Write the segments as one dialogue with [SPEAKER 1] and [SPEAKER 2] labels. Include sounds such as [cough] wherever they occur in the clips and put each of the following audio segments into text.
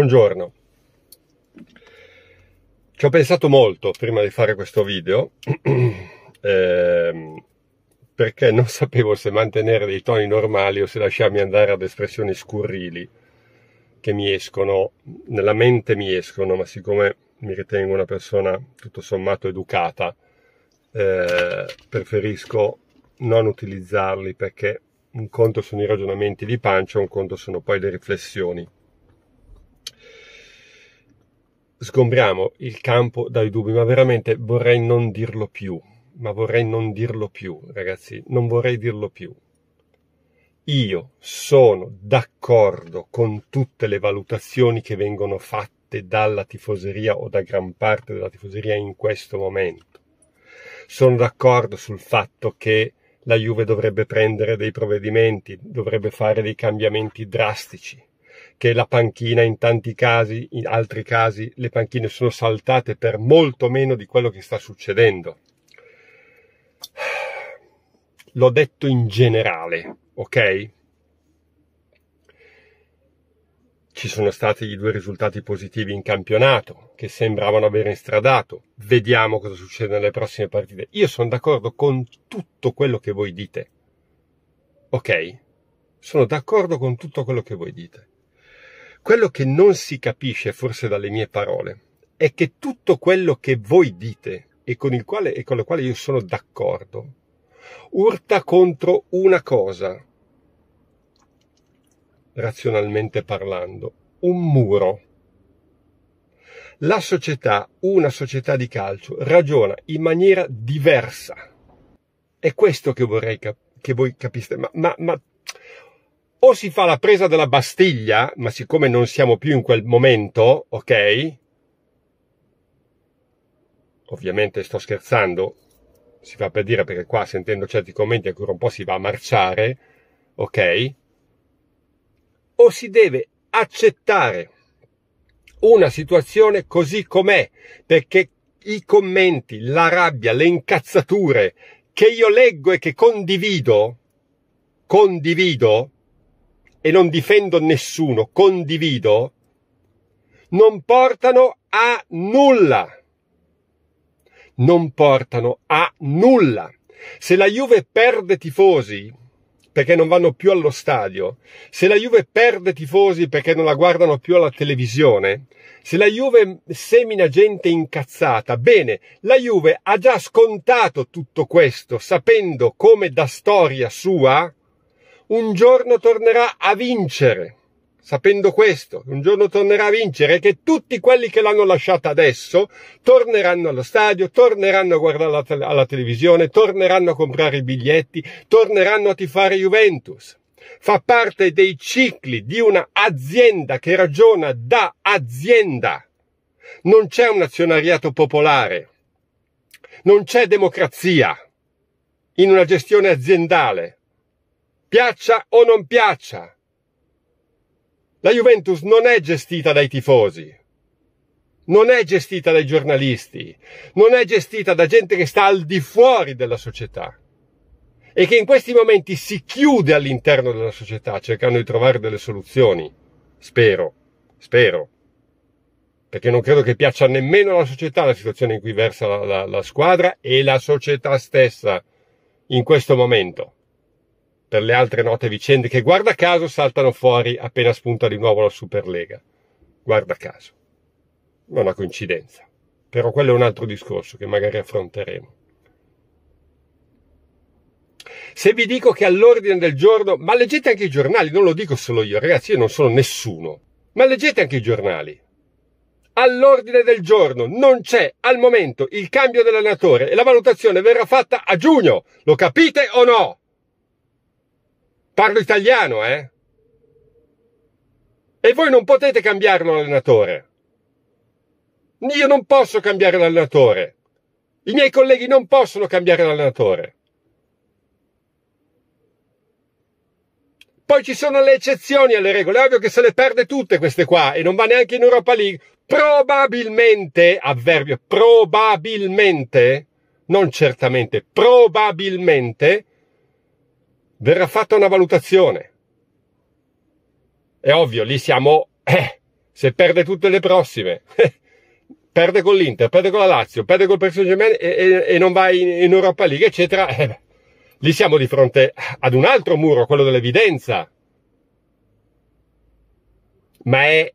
[SPEAKER 1] Buongiorno. Ci ho pensato molto prima di fare questo video [clears throat] ehm, perché non sapevo se mantenere dei toni normali o se lasciarmi andare ad espressioni scurrili che mi escono, nella mente mi escono, ma siccome mi ritengo una persona tutto sommato educata, eh, preferisco non utilizzarli perché un conto sono i ragionamenti di pancia, un conto sono poi le riflessioni sgombriamo il campo dai dubbi, ma veramente vorrei non dirlo più, ma vorrei non dirlo più, ragazzi, non vorrei dirlo più. Io sono d'accordo con tutte le valutazioni che vengono fatte dalla tifoseria o da gran parte della tifoseria in questo momento. Sono d'accordo sul fatto che la Juve dovrebbe prendere dei provvedimenti, dovrebbe fare dei cambiamenti drastici che la panchina in tanti casi, in altri casi le panchine sono saltate per molto meno di quello che sta succedendo. L'ho detto in generale, ok? Ci sono stati i due risultati positivi in campionato che sembravano aver instradato. Vediamo cosa succede nelle prossime partite. Io sono d'accordo con tutto quello che voi dite. Ok? Sono d'accordo con tutto quello che voi dite. Quello che non si capisce forse dalle mie parole è che tutto quello che voi dite e con, il quale, e con lo quale io sono d'accordo urta contro una cosa, razionalmente parlando, un muro. La società, una società di calcio, ragiona in maniera diversa. È questo che vorrei cap- che voi capiste, ma, ma, ma o si fa la presa della Bastiglia, ma siccome non siamo più in quel momento, ok? Ovviamente sto scherzando, si fa per dire perché qua sentendo certi commenti ancora un po' si va a marciare, ok? O si deve accettare una situazione così com'è, perché i commenti, la rabbia, le incazzature che io leggo e che condivido, condivido, e non difendo nessuno, condivido, non portano a nulla. Non portano a nulla. Se la Juve perde tifosi perché non vanno più allo stadio, se la Juve perde tifosi perché non la guardano più alla televisione, se la Juve semina gente incazzata, bene, la Juve ha già scontato tutto questo sapendo come da storia sua un giorno tornerà a vincere, sapendo questo, un giorno tornerà a vincere, che tutti quelli che l'hanno lasciata adesso torneranno allo stadio, torneranno a guardare la te- alla televisione, torneranno a comprare i biglietti, torneranno a tifare Juventus. Fa parte dei cicli di una azienda che ragiona da azienda. Non c'è un azionariato popolare, non c'è democrazia in una gestione aziendale piaccia o non piaccia. La Juventus non è gestita dai tifosi, non è gestita dai giornalisti, non è gestita da gente che sta al di fuori della società e che in questi momenti si chiude all'interno della società cercando di trovare delle soluzioni. Spero, spero. Perché non credo che piaccia nemmeno alla società la situazione in cui versa la, la, la squadra e la società stessa in questo momento per le altre note vicende che guarda caso saltano fuori appena spunta di nuovo la Superlega. Guarda caso. Non ha coincidenza. Però quello è un altro discorso che magari affronteremo. Se vi dico che all'ordine del giorno, ma leggete anche i giornali, non lo dico solo io, ragazzi, io non sono nessuno, ma leggete anche i giornali. All'ordine del giorno non c'è al momento il cambio dell'allenatore e la valutazione verrà fatta a giugno. Lo capite o no? Parlo italiano, eh? E voi non potete cambiarlo l'allenatore. Io non posso cambiare l'allenatore. I miei colleghi non possono cambiare l'allenatore. Poi ci sono le eccezioni alle regole, ovvio che se le perde tutte queste qua e non va neanche in Europa League, probabilmente, avverbio, probabilmente, non certamente, probabilmente, verrà fatta una valutazione. È ovvio, lì siamo, eh, se perde tutte le prossime, eh, perde con l'Inter, perde con la Lazio, perde col Paris Saint-Germain e, e, e, non va in, in, Europa League, eccetera, eh, lì siamo di fronte ad un altro muro, quello dell'evidenza. Ma è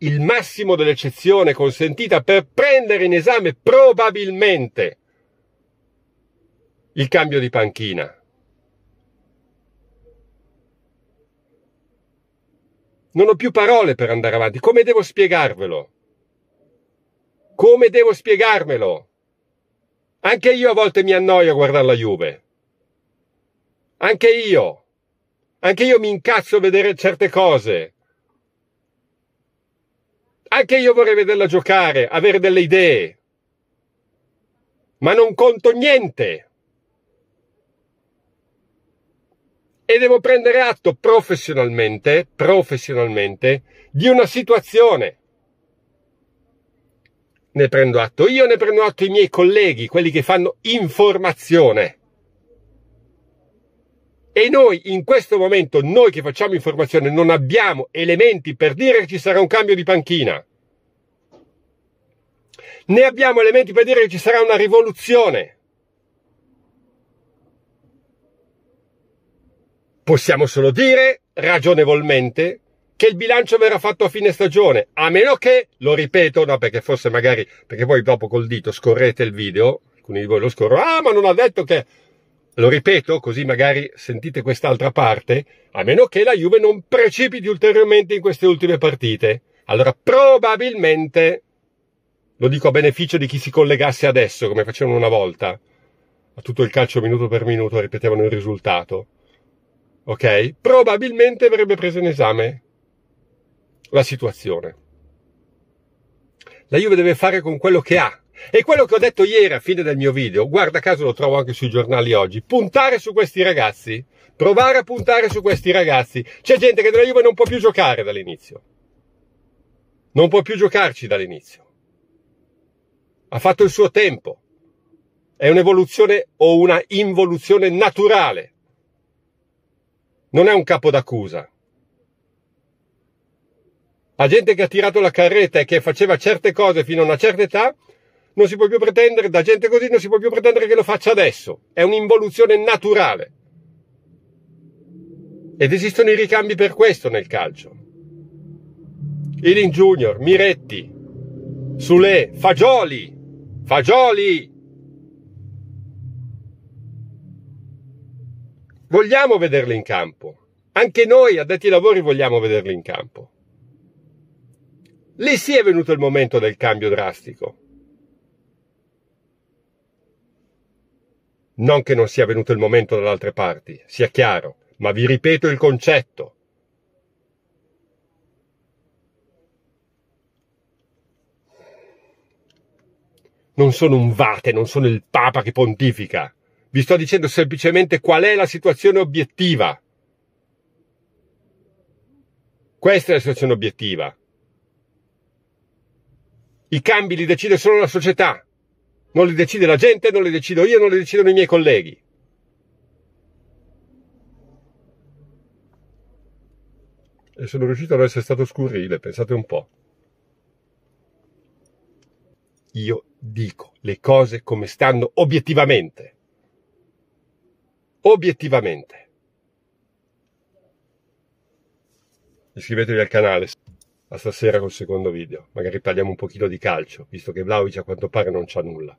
[SPEAKER 1] il massimo dell'eccezione consentita per prendere in esame probabilmente il cambio di panchina. Non ho più parole per andare avanti. Come devo spiegarvelo? Come devo spiegarmelo? Anche io a volte mi annoio a guardare la Juve. Anche io. Anche io mi incazzo a vedere certe cose. Anche io vorrei vederla giocare, avere delle idee. Ma non conto niente. e devo prendere atto professionalmente, professionalmente di una situazione. Ne prendo atto io, ne prendo atto i miei colleghi, quelli che fanno informazione. E noi in questo momento, noi che facciamo informazione, non abbiamo elementi per dire che ci sarà un cambio di panchina. Ne abbiamo elementi per dire che ci sarà una rivoluzione. Possiamo solo dire, ragionevolmente, che il bilancio verrà fatto a fine stagione, a meno che, lo ripeto, no perché forse magari, perché poi dopo col dito scorrete il video, alcuni di voi lo scorrono, ah ma non ha detto che, lo ripeto, così magari sentite quest'altra parte, a meno che la Juve non precipiti ulteriormente in queste ultime partite. Allora probabilmente, lo dico a beneficio di chi si collegasse adesso, come facevano una volta, a tutto il calcio minuto per minuto ripetevano il risultato, ok? Probabilmente avrebbe preso in esame la situazione. La Juve deve fare con quello che ha. E quello che ho detto ieri a fine del mio video, guarda caso lo trovo anche sui giornali oggi, puntare su questi ragazzi, provare a puntare su questi ragazzi. C'è gente che della Juve non può più giocare dall'inizio. Non può più giocarci dall'inizio. Ha fatto il suo tempo. È un'evoluzione o una involuzione naturale non è un capo d'accusa. La gente che ha tirato la carretta e che faceva certe cose fino a una certa età, non si può più pretendere, da gente così non si può più pretendere che lo faccia adesso. È un'involuzione naturale. Ed esistono i ricambi per questo nel calcio. Irin Junior, Miretti, Sule, Fagioli, Fagioli, vogliamo vederli in campo. Anche noi, addetti ai lavori, vogliamo vederli in campo. Lì sì è venuto il momento del cambio drastico. Non che non sia venuto il momento dalle altre parti, sia chiaro, ma vi ripeto il concetto. Non sono un vate, non sono il Papa che pontifica. Vi sto dicendo semplicemente qual è la situazione obiettiva. Questa è la situazione obiettiva. I cambi li decide solo la società, non li decide la gente, non li decido io, non li decidono i miei colleghi. E sono riuscito ad essere stato scurrile, pensate un po'. Io dico le cose come stanno obiettivamente obiettivamente. Iscrivetevi al canale a stasera col secondo video, magari parliamo un pochino di calcio, visto che Vlaovic a quanto pare non c'ha nulla.